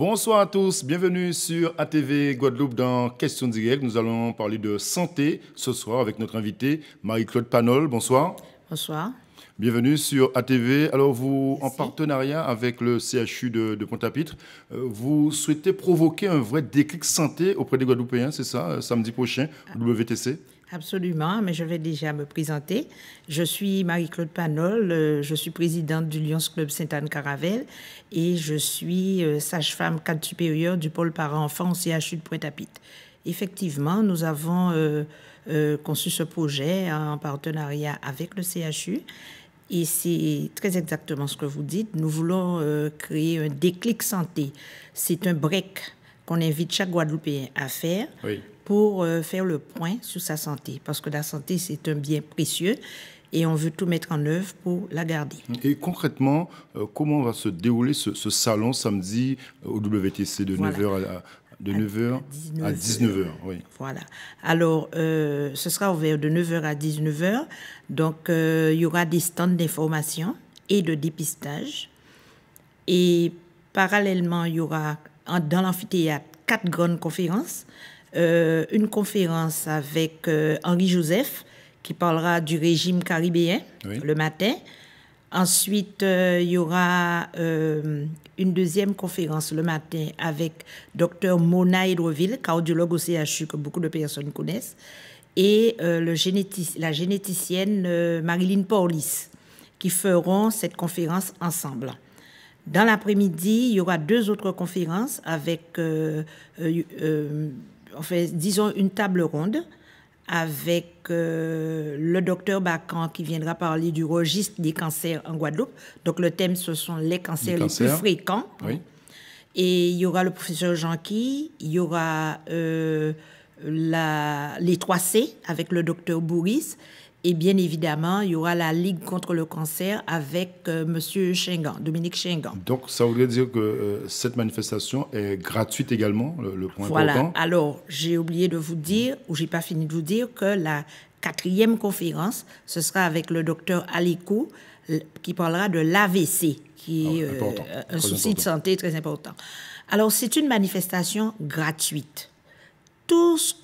Bonsoir à tous, bienvenue sur ATV Guadeloupe dans Questions directes. Nous allons parler de santé ce soir avec notre invitée Marie-Claude Panol. Bonsoir. Bonsoir. Bienvenue sur ATV. Alors, vous, en partenariat avec le CHU de, Pointe-à-Pitre, euh, vous souhaitez provoquer un vrai déclic santé auprès des Guadeloupéens, c'est ça, euh, samedi prochain, ah. WTC Absolument, mais je vais déjà me présenter. Je suis Marie-Claude Panol, euh, je suis présidente du Lyons Club Sainte-Anne-Caravel et je suis sage-femme cadre supérieur du pôle parents-enfants au CHU de Pointe-à-Pitre. Effectivement, nous avons conçu ce projet en partenariat avec le CHU et c'est très exactement ce que vous dites. Nous voulons euh, créer un déclic santé. C'est un break qu'on invite chaque Guadeloupéen à faire pour euh, faire le point sur sa santé. Parce que la santé, c'est un bien précieux et on veut tout mettre en œuvre pour la garder. Et concrètement, euh, comment va se dérouler ce, salon samedi au WTC de 9h à, de 9h à 19h. oui. Voilà. Alors, euh, ce sera ouvert de 9h à 19h. Donc, euh, il y aura des stands d'information et de dépistage. Et parallèlement, il y aura dans l'amphithéâtre quatre grandes conférences. Euh, une conférence avec Henri Joseph qui parlera du régime caribéen le matin. Ensuite, euh, il y aura euh, une deuxième conférence le matin avec docteur Mona Hidroville, cardiologue au CHU que beaucoup de personnes connaissent, et euh, le la généticienne Marilyn Paulis, qui feront cette conférence ensemble. Dans l'après-midi, il y aura deux autres conférences avec, enfin, disons, une table ronde avec euh, le docteur Bacan qui viendra parler du registre des cancers en Guadeloupe. Donc le thème, ce sont les cancers les, plus fréquents. Oui. Et il y aura le professeur Janqui, il y aura euh, la, les 3C avec le docteur Bouris Et bien évidemment, il y aura la Ligue contre le cancer avec euh, Monsieur shengan, Dominique shengan. Donc, ça voudrait dire que euh, cette manifestation est gratuite également, le, point important. Voilà. Alors, j'ai oublié de vous dire, ou j'ai pas fini de vous dire, que la quatrième conférence, ce sera avec le docteur Alikou, qui parlera de l'AVC, qui ah est euh, un souci de santé très important. Alors, c'est une manifestation gratuite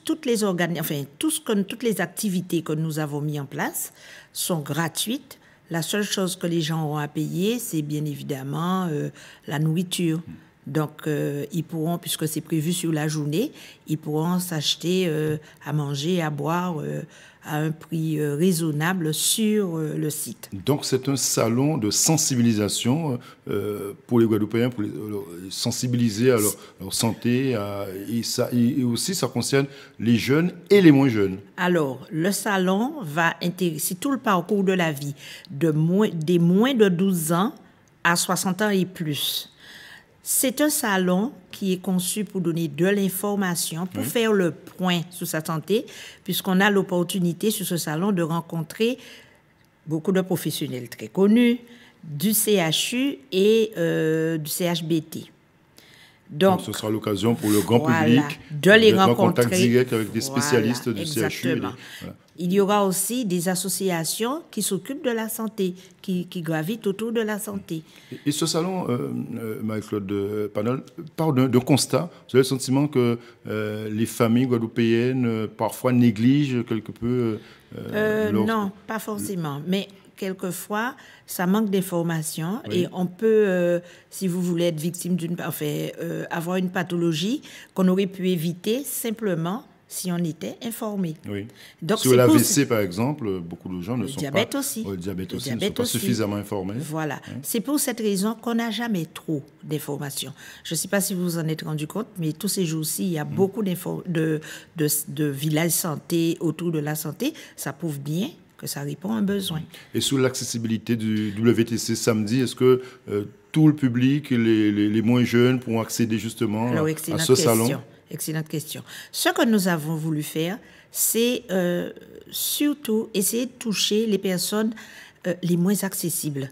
toutes les organes, enfin, toutes les activités que nous avons mis en place sont gratuites. La seule chose que les gens auront à payer, c'est bien évidemment euh, la nourriture. Donc, euh, ils pourront, puisque c'est prévu sur la journée, ils pourront s'acheter euh, à manger, à boire à un prix euh, raisonnable sur euh, le site. Donc c'est un salon de sensibilisation euh, pour les Guadeloupéens, pour les, sensibiliser à leur, santé. et, ça, aussi ça concerne les jeunes et les moins jeunes. Alors le salon va intéresser tout le parcours de la vie, de moins, des moins de 12 ans à 60 ans et plus. C'est un salon qui est conçu pour donner de l'information, pour faire le point sur sa santé, puisqu'on a l'opportunité sur ce salon de rencontrer beaucoup de professionnels très connus du CHU et euh, du CHBT. Donc, ce sera l'occasion pour le grand public de les rencontrer. avec des spécialistes du CHU. Il y aura aussi des associations qui s'occupent de la santé, qui, gravitent autour de la santé. Et ce salon, euh, euh, Marie-Claude euh, Panol, parle d'un constat. Vous avez le sentiment que les familles guadeloupéennes parfois négligent quelque peu... Non, pas forcément. Mais quelquefois, ça manque d'informations et on peut, si vous voulez être victime d'une, enfin, avoir une pathologie qu'on aurait pu éviter simplement si on était informé. Oui. Donc, Sur l'AVC, par exemple, beaucoup de gens ne sont pas... Aussi. diabète aussi. diabète sont pas suffisamment informés. Voilà. Hein? C'est pour cette raison qu'on n'a jamais trop d'informations. Je ne sais pas si vous vous en êtes rendu compte, mais tous ces jours-ci, il y a hmm. beaucoup de, de, de villages santé autour de la santé. Ça prouve bien que ça répond à un besoin. Et sur l'accessibilité du WTC samedi, est-ce que euh, tout le public, les, les, moins jeunes, pourront accéder justement à, ce salon Excellente question. Ce que nous avons voulu faire, c'est euh, surtout essayer de toucher les personnes euh, les moins accessibles,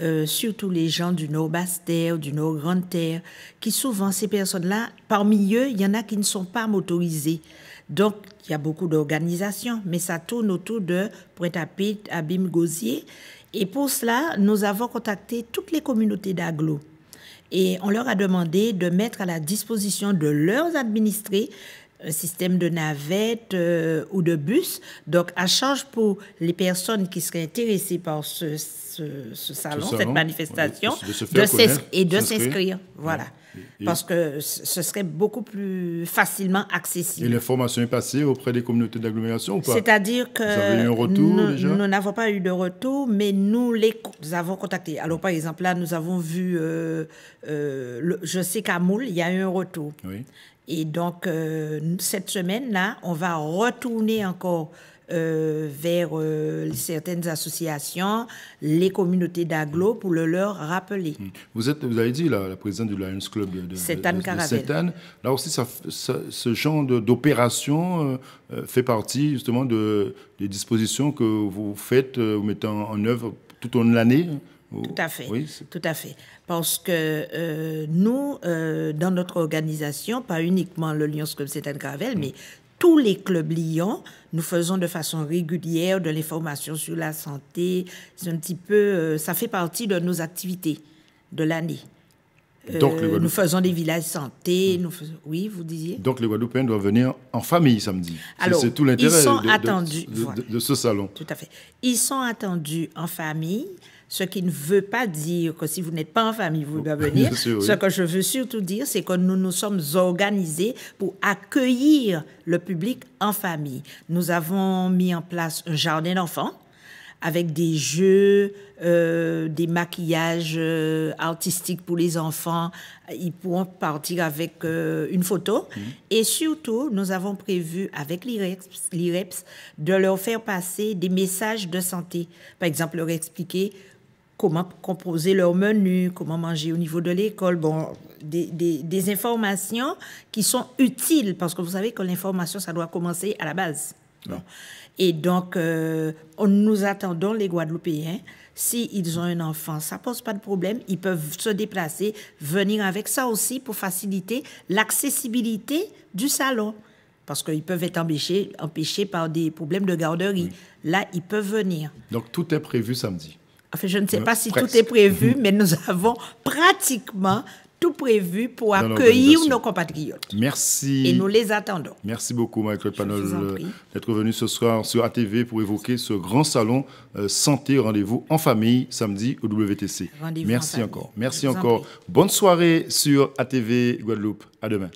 euh, surtout les gens du Nord-Basse-Terre, du Nord-Grande-Terre, qui souvent, ces personnes-là, parmi eux, il y en a qui ne sont pas motorisés. Donc, il y a beaucoup d'organisations, mais ça tourne autour de Pointe-à-Pitre, Abîme-Gosier. Et pour cela, nous avons contacté toutes les communautés d'agglos et on leur a demandé de mettre à la disposition de leurs administrés un système de navette euh, ou de bus. Donc, à charge pour les personnes qui seraient intéressées par ce ce, salon, cette manifestation, et de s'inscrire. Voilà. Parce que ce serait beaucoup plus facilement accessible. Et l'information est passée auprès des communautés d'agglomération ou pas C'est-à-dire que. nous, n'avons pas eu de retour, mais nous les avons contactés. Alors, par exemple, là, nous avons vu. Euh, euh, je sais qu'à Moule, il y a eu un retour. Oui. Et donc, euh, cette semaine-là, on va retourner encore euh, vers euh, certaines associations, les communautés d'agglomération pour le leur rappeler. Mm. Vous, avez dit la, présidente du Lions Club de, sainte de, Là aussi, ce genre d'opération euh, fait partie justement de, des dispositions que vous faites, vous mettez en, œuvre tout au long de l'année tout à fait. Oui, tout à fait. Parce que nous, dans notre organisation, pas uniquement le Lions Club Cétane Gravel, mm. mais tous les clubs Lyon, Nous faisons de façon régulière de l'information sur la santé. C'est un petit peu, euh, ça fait partie de nos activités de l'année. Euh, Donc, nous faisons des villages santé. Hmm. Nous Oui, vous disiez. Donc les Guadeloupéens doivent venir en famille samedi. c'est tout l'intérêt de, de, ce salon. Tout à fait. Ils sont attendus en famille. Ce qui ne veut pas dire que si vous n'êtes pas en famille, vous devez venir. Ce que je veux surtout dire, c'est que nous nous sommes organisés pour accueillir le public en famille. Nous avons mis en place un jardin d'enfants avec des jeux, euh, des maquillages euh, artistiques pour les enfants. Ils pourront partir avec euh, une photo. Mm-hmm. Et surtout, nous avons prévu avec l'IREPS de leur faire passer des messages de santé. Par exemple, leur expliquer comment composer leur menu, comment manger au niveau de l'école. Bon, des, informations qui sont utiles, parce que vous savez que l'information, ça doit commencer à la base. Bon. Et donc, euh, on nous attendons, les Guadeloupéens, s'ils ils ont un enfant, ça pose pas de problème. Ils peuvent se déplacer, venir avec ça aussi pour faciliter l'accessibilité du salon. Parce qu'ils peuvent être empêchés, par des problèmes de garderie. Là, ils peuvent venir. Donc, tout est prévu samedi je ne sais euh, pas si tout est prévu, mhm. mais nous avons pratiquement tout prévu pour accueillir nos compatriotes. Merci. Et nous les attendons. Merci beaucoup, Michael Panol, euh, d'être venu ce soir sur ATV pour évoquer ce grand salon euh, santé rendez-vous en famille samedi au WTC. Merci encore. Merci encore. Bonne soirée sur ATV Guadeloupe. À demain.